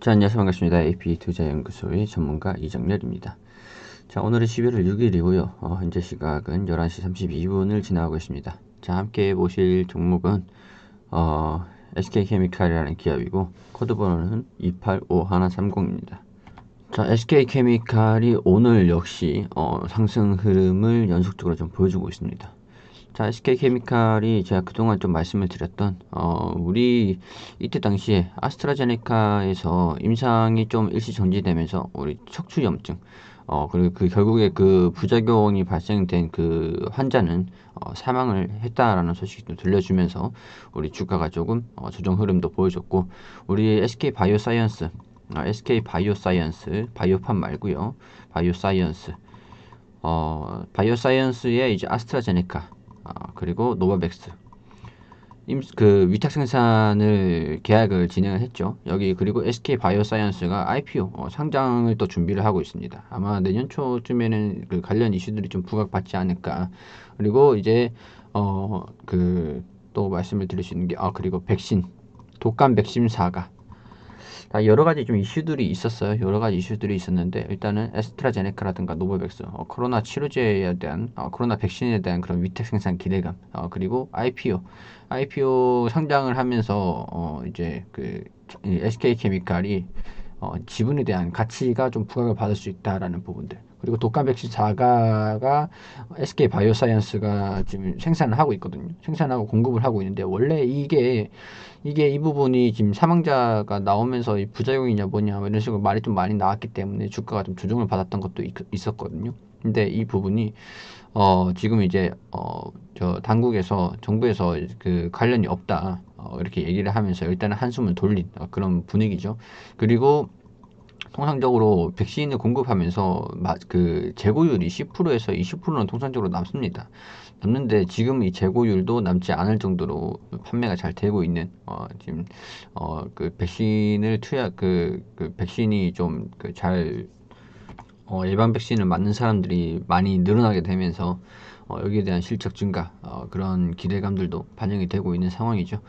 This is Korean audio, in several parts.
자, 안녕하세요. 반갑습니다. AP 투자연구소의 전문가 이정렬입니다. 자, 오늘은 11월 6일이고요. 어, 현재 시각은 11시 32분을 지나고 있습니다. 자, 함께 보실 종목은 어, SK케미칼이라는 기업이고 코드 번호는 285130입니다. 자, SK케미칼이 오늘 역시 어, 상승 흐름을 연속적으로 좀 보여주고 있습니다. 자, SK 케미칼이 제가 그동안 좀 말씀을 드렸던 어, 우리 이때 당시에 아스트라제네카에서 임상이 좀 일시 정지되면서 우리 척추염증 어, 그리고 그 결국에 그 부작용이 발생된 그 환자는 어, 사망을 했다라는 소식도 들려주면서 우리 주가가 조금 어, 조정 흐름도 보여줬고 우리 SK 바이오사이언스 어, 아, SK 바이오사이언스 바이오팜 말고요 바이오사이언스 어, 바이오사이언스의 이제 아스트라제네카 어, 그리고 노바백스 그 위탁 생산을 계약을 진행을 했죠. 여기 그리고 SK 바이오사이언스가 IPO 어, 상장을 또 준비를 하고 있습니다. 아마 내년 초쯤에는 그 관련 이슈들이 좀 부각받지 않을까. 그리고 이제 어 그 또 말씀을 드릴 수 있는 게아 그리고 백신 독감 백신 사가 여러 가지 좀 이슈들이 있었어요. 여러 가지 이슈들이 있었는데 일단은 에스트라제네카라든가 노버백스 어, 코로나 치료제에 대한 어, 코로나 백신에 대한 그런 위탁 생산 기대감, 어, 그리고 IPO, IPO 상장을 하면서 어, 이제 그 SK 케미칼이 어, 지분에 대한 가치가 좀 부각을 받을 수 있다라는 부분들. 그리고 독감 백신 자가가 SK 바이오사이언스가 지금 생산을 하고 있거든요. 생산하고 공급을 하고 있는데 원래 이게 이게 이 부분이 지금 사망자가 나오면서 이 부작용이냐 뭐냐 뭐 이런 식으로 말이 좀 많이 나왔기 때문에 주가가 좀 조정을 받았던 것도 있었거든요. 근데 이 부분이 어 지금 이제 어저 당국에서 정부에서 그 관련이 없다 어, 이렇게 얘기를 하면서 일단은 한숨을 돌린 어, 그런 분위기죠. 그리고 통상적으로 백신을 공급하면서 그 재고율이 10%에서 20%는 통상적으로 남습니다. 남는데 지금 이 재고율도 남지 않을 정도로 판매가 잘 되고 있는 어 지금 어 그 백신을 투약 그, 그 백신이 좀잘어 그 그그 예방 백신을 맞는 사람들이 많이 늘어나게 되면서 어, 여기에 대한 실적 증가 어, 그런 기대감들도 반영이 되고 있는 상황이죠.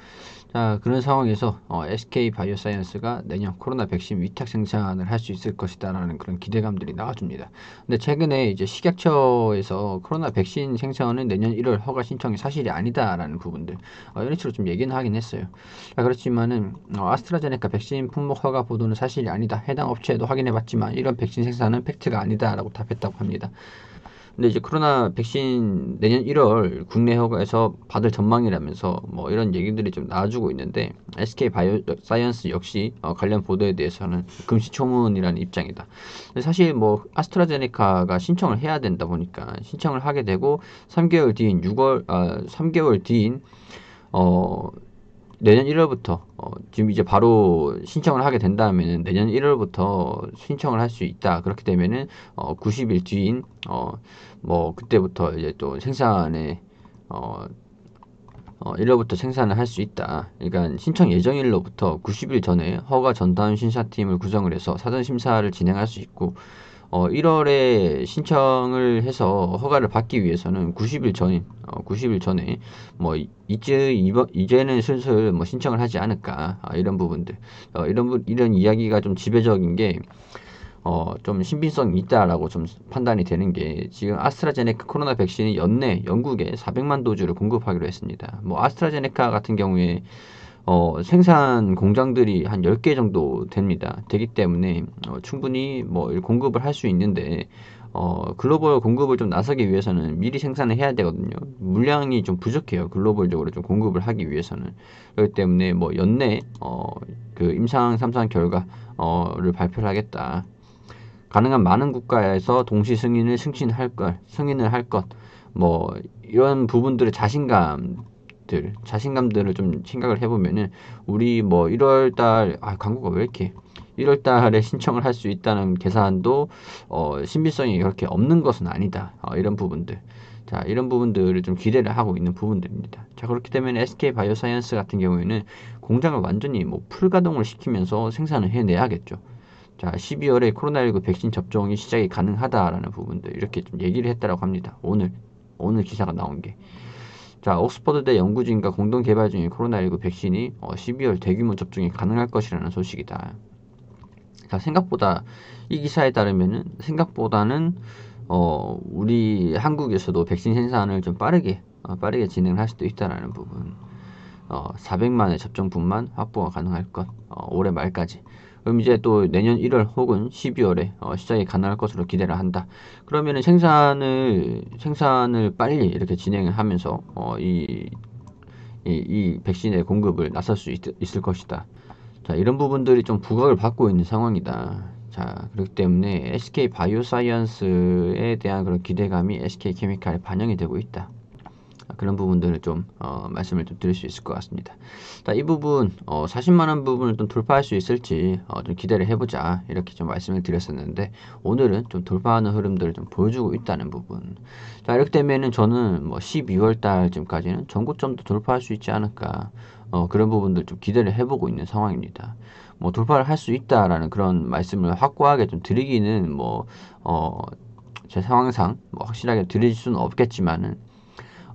자 그런 상황에서 어, SK 바이오사이언스가 내년 코로나 백신 위탁 생산을 할 수 있을 것이다라는 그런 기대감들이 나와줍니다. 근데 최근에 이제 식약처에서 코로나 백신 생산은 내년 1월 허가 신청이 사실이 아니다라는 부분들 어, 이런 식으로 좀 얘기는 하긴 했어요. 자, 그렇지만은 어, 아스트라제네카 백신 품목 허가 보도는 사실이 아니다. 해당 업체에도 확인해봤지만 이런 백신 생산은 팩트가 아니다라고 답했다고 합니다. 근데 이제 코로나 백신 내년 1월 국내에서 받을 전망이라면서 뭐 이런 얘기들이 좀 나와주고 있는데 SK 바이오 사이언스 역시 어, 관련 보도에 대해서는 금시초문이라는 입장이다. 사실 뭐 아스트라제네카가 신청을 해야 된다 보니까 신청을 하게 되고 3개월 뒤인 6월 아 3개월 뒤인 어 내년 1월부터 어, 지금 이제 바로 신청을 하게 된다면은 내년 1월부터 신청을 할 수 있다. 그렇게 되면은 어, 90일 뒤인 어, 뭐 그때부터 이제 또 생산에 어, 어, 1월부터 생산을 할 수 있다. 그러니까 신청 예정일로부터 90일 전에 허가 전담 심사팀을 구성을 해서 사전 심사를 진행할 수 있고 어, 1월에 신청을 해서 허가를 받기 위해서는 90일 전인 어, 90일 전에 뭐 이제 이번 이제는 슬슬 뭐 신청을 하지 않을까 아, 이런 부분들 어, 이런 이런 이야기가 좀 지배적인 게 어, 좀 신빙성이 있다라고 좀 판단이 되는 게 지금 아스트라제네카 코로나 백신이 연내 영국에 400만 도주를 공급하기로 했습니다. 뭐 아스트라제네카 같은 경우에 어, 생산 공장들이 한 열 개 정도 됩니다. 되기 때문에 어, 충분히 뭐 공급을 할 수 있는데 어, 글로벌 공급을 좀 나서기 위해서는 미리 생산을 해야 되거든요. 물량이 좀 부족해요. 글로벌적으로 좀 공급을 하기 위해서는. 그렇기 때문에 뭐 연내 어, 그 임상 삼상 결과를 어, 발표를 하겠다. 가능한 많은 국가에서 동시 승인을 승인할 것, 승인을 할 것, 뭐 이런 부분들의 자신감 것들 자신감들을 좀 생각을 해보면은 우리 뭐 1월달 아 광고가 왜 이렇게 1월달에 신청을 할 수 있다는 계산도 어, 신빙성이 그렇게 없는 것은 아니다 어, 이런 부분들 자 이런 부분들을 좀 기대를 하고 있는 부분들입니다 자 그렇기 때문에 SK 바이오사이언스 같은 경우에는 공장을 완전히 뭐 풀가동을 시키면서 생산을 해내야겠죠 자 12월에 코로나19 백신 접종이 시작이 가능하다라는 부분들 이렇게 좀 얘기를 했다라고 합니다 오늘 오늘 기사가 나온 게 자, 옥스퍼드대 연구 진과 공동 개발 중인 코로나19 백신이 12월 어, 대규모 접종이 가능할 것이라는 소식이다. 자, 생각보다 이 기사에 따르면은 생각보다는 어, 우리 한국에서도 백신 생산을 좀 빠르게 어, 빠르게 진행할 수도 있다라는 부분. 어, 400만의 접종분만 확보가 가능할 것. 어, 올해 말까지 그럼 이제 또 내년 1월 혹은 12월에 어, 시작이 가능할 것으로 기대를 한다. 그러면은 생산을 생산을 빨리 이렇게 진행을 하면서 어, 이, 이, 이 백신의 공급을 나설 수 있, 있을 것이다. 자 이런 부분들이 좀 부각을 받고 있는 상황이다. 자 그렇기 때문에 SK 바이오사이언스에 대한 그런 기대감이 SK 케미칼에 반영이 되고 있다. 그런 부분들을 좀 어, 말씀을 좀 드릴 수 있을 것 같습니다. 자, 이 부분 어, 40만 원 부분을 좀 돌파할 수 있을지 어, 좀 기대를 해보자 이렇게 좀 말씀을 드렸었는데 오늘은 좀 돌파하는 흐름들을 좀 보여주고 있다는 부분. 자, 이렇게 되면은 저는 뭐 12월 달쯤까지는 전고점도 돌파할 수 있지 않을까 어, 그런 부분들 좀 기대를 해보고 있는 상황입니다. 뭐 돌파를 할 수 있다라는 그런 말씀을 확고하게 좀 드리기는 뭐 어. 제 상황상 뭐 확실하게 드릴 수는 없겠지만은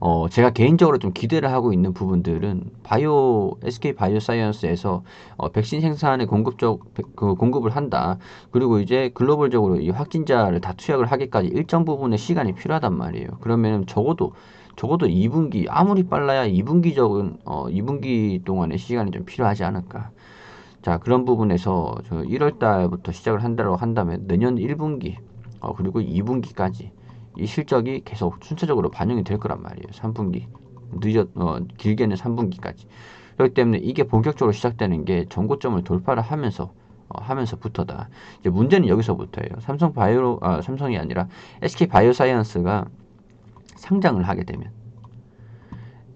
어, 제가 개인적으로 좀 기대를 하고 있는 부분들은 바이오 SK 바이오사이언스에서 어, 백신 생산에 공급적 그 공급을 한다. 그리고 이제 글로벌적으로 이 확진자를 다 투약을 하기까지 일정 부분의 시간이 필요하단 말이에요. 그러면 적어도 적어도 2분기 아무리 빨라야 2분기적은 어, 2분기 동안의 시간이 좀 필요하지 않을까. 자 그런 부분에서 저 1월 달부터 시작을 한다고 한다면 내년 1분기 어, 그리고 2분기까지 이 실적이 계속 순차적으로 반영이 될 거란 말이에요. 3분기 늦었 어, 길게는 3분기까지. 그렇기 때문에 이게 본격적으로 시작되는 게 전고점을 돌파를 하면서 어, 하면서부터다. 이제 문제는 여기서부터예요. 삼성 바이오 아, 삼성이 아니라 SK 바이오사이언스가 상장을 하게 되면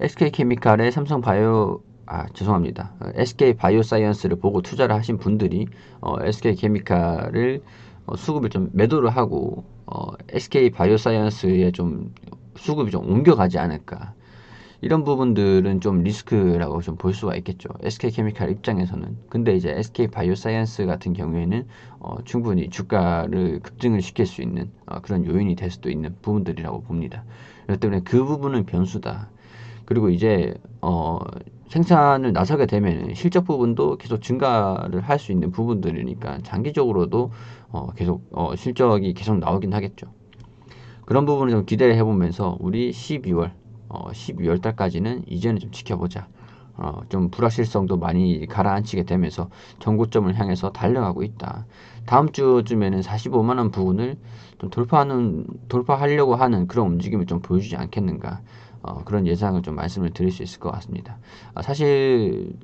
SK 케미칼의 삼성 바이오 아 죄송합니다. SK 어, 바이오사이언스를 보고 투자를 하신 분들이 어, SK 케미칼을 어, 수급을 좀 매도를 하고 어, SK 바이오사이언스에 좀 수급이 좀 옮겨가지 않을까. 이런 부분들은 좀 리스크라고 좀 볼 수가 있겠죠. SK 케미칼 입장에서는. 근데 이제 SK 바이오사이언스 같은 경우에는 어, 충분히 주가를 급증을 시킬 수 있는 어, 그런 요인이 될 수도 있는 부분들이라고 봅니다. 그렇기 때문에 그 부분은 변수다. 그리고 이제 어 생산을 나서게 되면 실적 부분도 계속 증가를 할 수 있는 부분들이니까 장기적으로도 어, 계속 어, 실적이 계속 나오긴 하겠죠. 그런 부분을 좀 기대를 해보면서 우리 12월 어, 12월 달까지는 이제는 좀 지켜보자. 어, 좀 불확실성도 많이 가라앉히게 되면서 전고점을 향해서 달려가고 있다. 다음 주쯤에는 45만 원 부분을 좀 돌파하는 돌파하려고 하는 그런 움직임을 좀 보여주지 않겠는가. 어, 그런 예상을 좀 말씀을 드릴 수 있을 것 같습니다. 아, 사실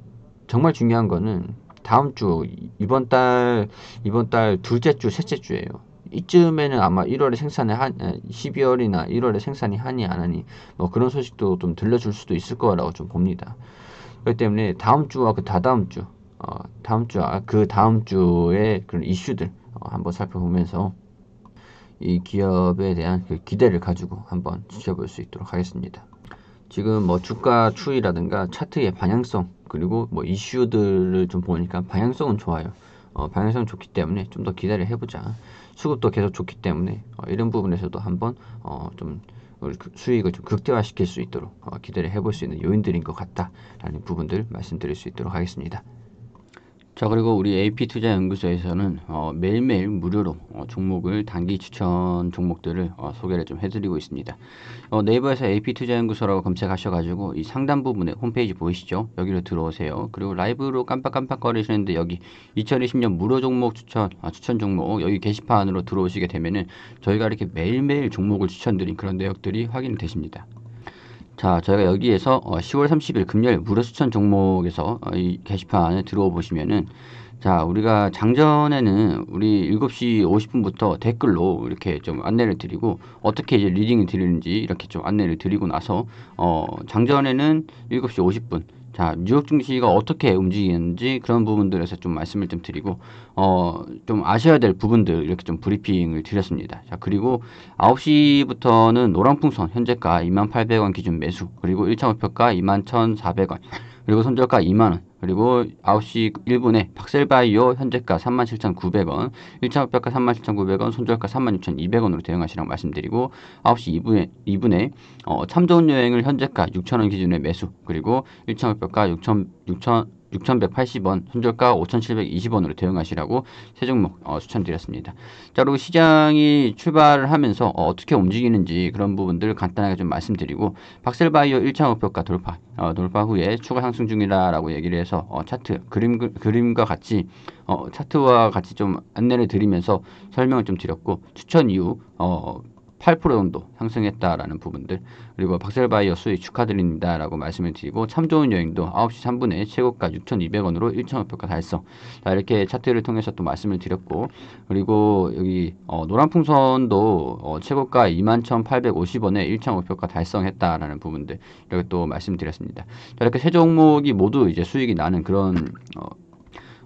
정말 중요한 거는 다음 주 이번 달 이번 달 둘째 주 셋째 주예요. 이쯤에는 아마 1월에 생산이 한 12월이나 1월에 생산이 하니 안 하니 뭐 그런 소식도 좀 들려줄 수도 있을 거라고 좀 봅니다. 그렇기 때문에 다음 주와 그 다다음 주, 어, 다음 주와 아, 그 다음 주에 그런 이슈들 어, 한번 살펴보면서 이 기업에 대한 그 기대를 가지고 한번 지켜볼 수 있도록 하겠습니다. 지금 뭐 주가 추이라든가 차트의 방향성 그리고 뭐 이슈들을 좀 보니까 방향성은 좋아요. 어, 방향성 좋기 때문에 좀 더 기대를 해보자. 수급도 계속 좋기 때문에 어, 이런 부분에서도 한번 어, 좀 그 수익을 좀 극대화시킬 수 있도록 어, 기대를 해볼 수 있는 요인들인 것 같다라는 부분들 말씀드릴 수 있도록 하겠습니다. 자 그리고 우리 AP투자연구소에서는 어, 매일매일 무료로 어, 종목을 단기 추천 종목들을 어, 소개를 좀 해드리고 있습니다. 어, 네이버에서 AP투자연구소라고 검색하셔가지고 이 상단 부분에 홈페이지 보이시죠? 여기로 들어오세요. 그리고 라이브로 깜빡깜빡 거리시는데 여기 2020년 무료 종목 추천 아, 추천 종목 여기 게시판으로 들어오시게 되면은 저희가 이렇게 매일매일 종목을 추천드린 그런 내역들이 확인되십니다. 자, 저희가 여기에서 10월 어, 30일 금요일 무료 추천 종목에서 어, 이 게시판에 들어오 보시면은 자, 우리가 장전에는 우리 7시 50분부터 댓글로 이렇게 좀 안내를 드리고 어떻게 이제 리딩을 드리는지 이렇게 좀 안내를 드리고 나서 어, 장전에는 7시 50분 자, 뉴욕 증시가 어떻게 움직이는지 그런 부분들에서 좀 말씀을 좀 드리고 어, 좀 아셔야 될 부분들 이렇게 좀 브리핑을 드렸습니다. 자, 그리고 9시부터는 노란풍선 현재가 2 8 0 0원 기준 매수, 그리고 1차 목표가 21,400원, 그리고 손절가 2만 원 그리고 9시 1분에 박셀바이오 현재가 37,900원, 1차 목표가 37,900원, 손절가 36,200원으로 대응하시라고 말씀드리고 9시 2분에, 2분에 어, 참 좋은 여행을 현재가 6,000원 기준에 매수, 그리고 1차 목표가 6,000, 6,000 6,180원, 손절가 5,720원으로 대응하시라고 세 종목 어, 추천드렸습니다. 자, 그리고 시장이 출발을 하면서 어, 떻게 움직이는지 그런 부분들 간단하게 좀 말씀드리고 박셀바이오 1차 목표가 돌파, 어, 돌파 후에 추가 상승 중이라라고 얘기를 해서 어, 차트 그림 그림과 같이 어, 차트와 같이 좀 안내를 드리면서 설명을 좀 드렸고 추천 이후 어8% 정도 상승했다라는 부분들 그리고 박셀바이어 수익 축하드립니다라고 말씀을 드리고 참 좋은 여행도 9시 3분에 최고가 6,200원으로 1,500가 달성 자 이렇게 차트를 통해서 또 말씀을 드렸고 그리고 여기 어, 노란 풍선도 어, 최고가 21,850원에 1,500가 달성했다라는 부분들 이렇게 또 말씀드렸습니다 자 이렇게 세 종목이 모두 이제 수익이 나는 그런 어,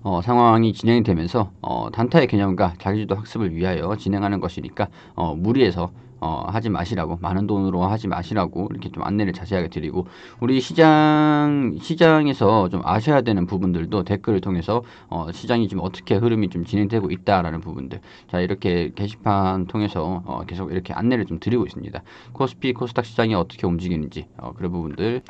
어, 상황이 진행이 되면서 어, 단타의 개념과 자기주도 학습을 위하여 진행하는 것이니까 어, 무리해서 어, 하지 마시라고 많은 돈으로 하지 마시라고 이렇게 좀 안내를 자세하게 드리고 우리 시장 시장에서 좀 아셔야 되는 부분들도 댓글을 통해서 어, 시장이 지금 어떻게 흐름이 좀 진행되고 있다라는 부분들 자 이렇게 게시판 통해서 어, 계속 이렇게 안내를 좀 드리고 있습니다 코스피 코스닥 시장이 어떻게 움직이는지 어, 그런 부분들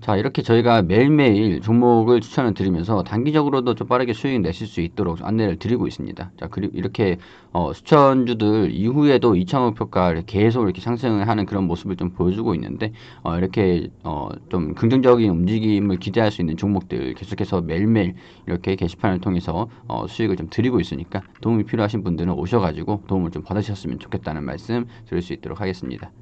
자 이렇게 저희가 매일매일 종목을 추천을 드리면서 단기적으로도 좀 빠르게 수익 내실 수 있도록 안내를 드리고 있습니다. 자 그리고 이렇게 어, 수천주들 이후에도 2차목 평가를 계속 이렇게 상승을 하는 그런 모습을 좀 보여주고 있는데 어, 이렇게 어, 좀 긍정적인 움직임을 기대할 수 있는 종목들 계속해서 매일매일 이렇게 게시판을 통해서 어, 수익을 좀 드리고 있으니까 도움이 필요하신 분들은 오셔가지고 도움을 좀 받으셨으면 좋겠다는 말씀 드릴 수 있도록 하겠습니다.